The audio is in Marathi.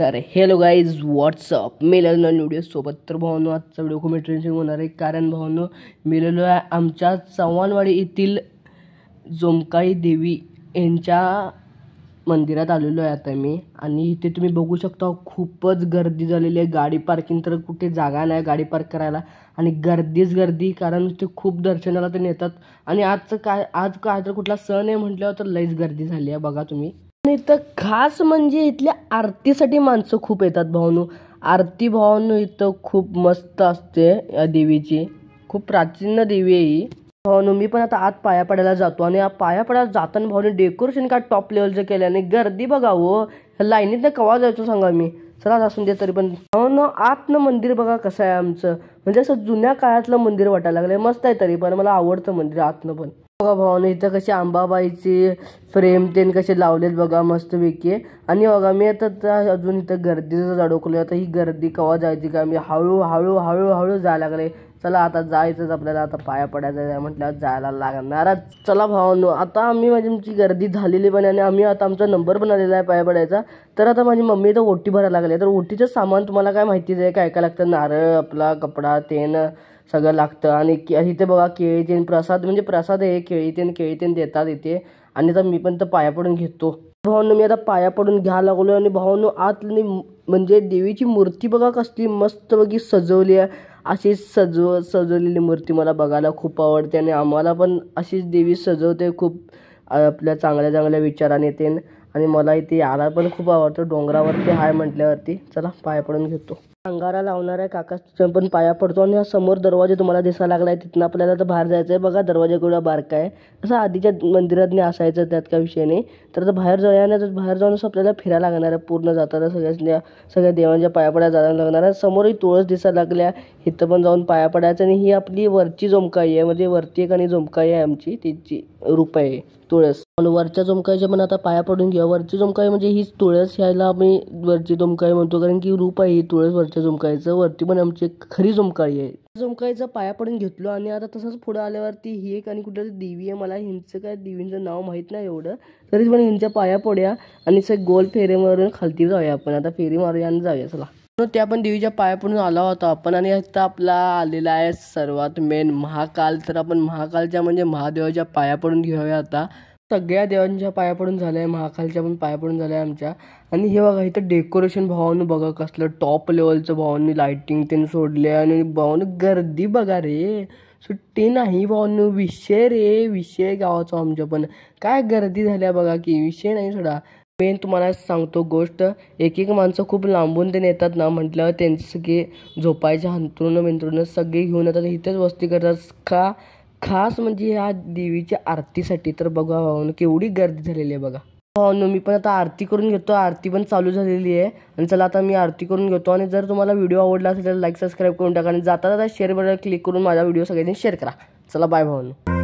तर हेलो गाईज व्हॉट्सअप मी लग्न व्हिडिओसोबत तर भावनो आजचा व्हिडिओ खूप इंटरेस्टिंग होणार आहे कारण भावनो मिलेलो आहे आमच्या चव्हाणवाडी येथील जोमकाई देवी यांच्या मंदिरात आलेलो आहे आता मी आणि इथे तुम्ही बघू शकता खूपच गर्दी झालेली आहे गाडी पार्किंग तर कुठे जागा नाही गाडी पार्क करायला आणि गर्दीच गर्दी कारण ते खूप दर्शनाला ते नेतात आणि आजचं काय आज काय तर कुठला सण आहे म्हटल्यावर तर लईच गर्दी झाली आहे बघा तुम्ही नाही इथं खास म्हणजे इथल्या आरतीसाठी माणसं खूप येतात भावनू आरती भाऊनू इथं खूप मस्त असते या देवीची खूप प्राचीन देवी आहे ही भावनू मी पण आता आत पाया पडायला जातो आणि पाया पडायला जाताना भावनू डेकोरेशन काय टॉप लेवलचं केलं आणि गर्दी बघा हो लाईनीतनं कवा जायचो सांगा मी चला असून दे तरी पण भावनं आतनं मंदिर बघा कसं आहे आमचं म्हणजे असं जुन्या काळातलं मंदिर वाटायला लागलं मस्त आहे तरी पण मला आवडतं मंदिर आतनं पण बघा भावानं इथं कशी आंबाबाईची फ्रेम तेन कसे लावलेत बघा मस्त पैकी आणि बघा मी आता अजून इथं गर्दीचं अडकलो आता ही गर्दी कवा जायची का मी हळू हळू हळू हळू जायला लागले चला आता जायचंच आपल्याला आता पाया पडायचं आहे जायला लागणार चला भावानो आता आम्ही माझी आमची गर्दी झालेली पण आणि आम्ही आता आमचा नंबर पण आलेला आहे पाया पडायचा तर आता माझी मम्मी तर ओटी भरायला लागली तर ओटीचं सामान तुम्हाला काय माहितीच आहे काय काय लागतं नारळ आपला कपडा तेन सगळं लागतं आणि इथे बघा केळी तेन प्रसाद म्हणजे प्रसाद आहे केळी तीन देतात इथे आणि आता मी पण तर पाया पडून घेतो भाऊनू मी आता पाया पडून घ्या लागलो आणि भाऊनू आतली म्हणजे देवीची मूर्ती बघा कसली मस्त बघी सजवली आहे अशी सजव सजवलेली मूर्ती मला बघायला खूप आवडते आणि आम्हाला पण अशीच देवी सजवते खूप आपल्या चांगल्या चांगल्या विचाराने ते आणि मला इथे यायला पण खूप आवडतं डोंगरावरती हाय म्हटल्यावरती चला पाया पडून घेतो अंगारा लावणाऱ्या काकाच्या पण पाया पडतो आणि समोर दरवाजा तुम्हाला दिसायला लागलाय आहे तिथनं आपल्याला तर बाहेर जायचं आहे बघा दरवाजा केवढा बारका आहे असं आधीच्या मंदिरातनी असायचं त्यात काय विषय नाही तर बाहेर जाऊया तर बाहेर जाऊन आपल्याला फिरायला लागणार आहे पूर्ण जाताना सगळ्या सगळ्या देवांच्या पाया पडायला जायला लागणार आहे समोरही तुळस दिसायला लागल्या इथं पण जाऊन पाया पडायचं आणि ही आपली वरची झोमकाई आहे म्हणजे वरती एक आणि झोमकाई आहे आमची तिची रूप आहे तुळस पण वरच्या झुमकायच्या पण आता पाया पडून घ्या वरची झुमकाई म्हणजे हीच तुळस यायला आम्ही वरची झुमकाई म्हणतो कारण की रूप आहे ही तुळस वरच्या झुमकायचं वरती पण आमची खरी झुमकाळी आहे झुमकाईचा पाया पडून घेतलो आणि आता तसंच पुढे आल्यावरती ही एक आणि कुठे देवी आहे मला हिंचं काय देवींचं नाव माहीत नाही एवढं तरीच पण हिंच्या पाया पडूया आणि सग गोल फेरे मारून खालती जाऊया आपण आता फेरी मारूया आणि जाऊया चला त्या पण देवीच्या पाया पडून आला होता आपण आणि आता आपला आलेला आहे सर्वात मेन महाकाल तर आपण महाकालच्या म्हणजे महादेवाच्या पाया पडून घेऊया आता सगळ्या देवांच्या पाया पडून झाल्या आहे महाकालच्या पण पाया पडून झालं आहे आमच्या आणि हे बघा इथं डेकोरेशन भावानं बघा कसलं टॉप लेवलचं भावांनी लायटिंग त्यांनी सोडले आणि भावानं गर्दी बघा रे सुट्टी नाही भावांनो विषय रे विषय गावाचा आमच्या पण काय गर्दी झाल्या बघा की विषय नाही सोडा मेन तुम्हाला सांगतो गोष्ट एक एक माणसं खूप लांबून ते येतात ना म्हटलं त्यांचे सगळे झोपायच्या हंतरुणं मिंतरुणं सगळे घेऊन येतात इथेच वस्ती करतात का खास म्हणजे ह्या देवीच्या आरतीसाठी तर बघा भाऊन केवढी गर्दी झालेली आहे बघा हो मी पण आता आरती करून घेतो आरती पण चालू झालेली आहे आणि चला आता मी आरती करून घेतो आणि जर तुम्हाला व्हिडिओ आवडला असेल तर लाईक सबस्क्राईब करून टाका आणि जाता जाता शेअर बटन क्लिक करून माझा व्हिडिओ सगळ्यांनी शेअर करा चला बाय भाऊन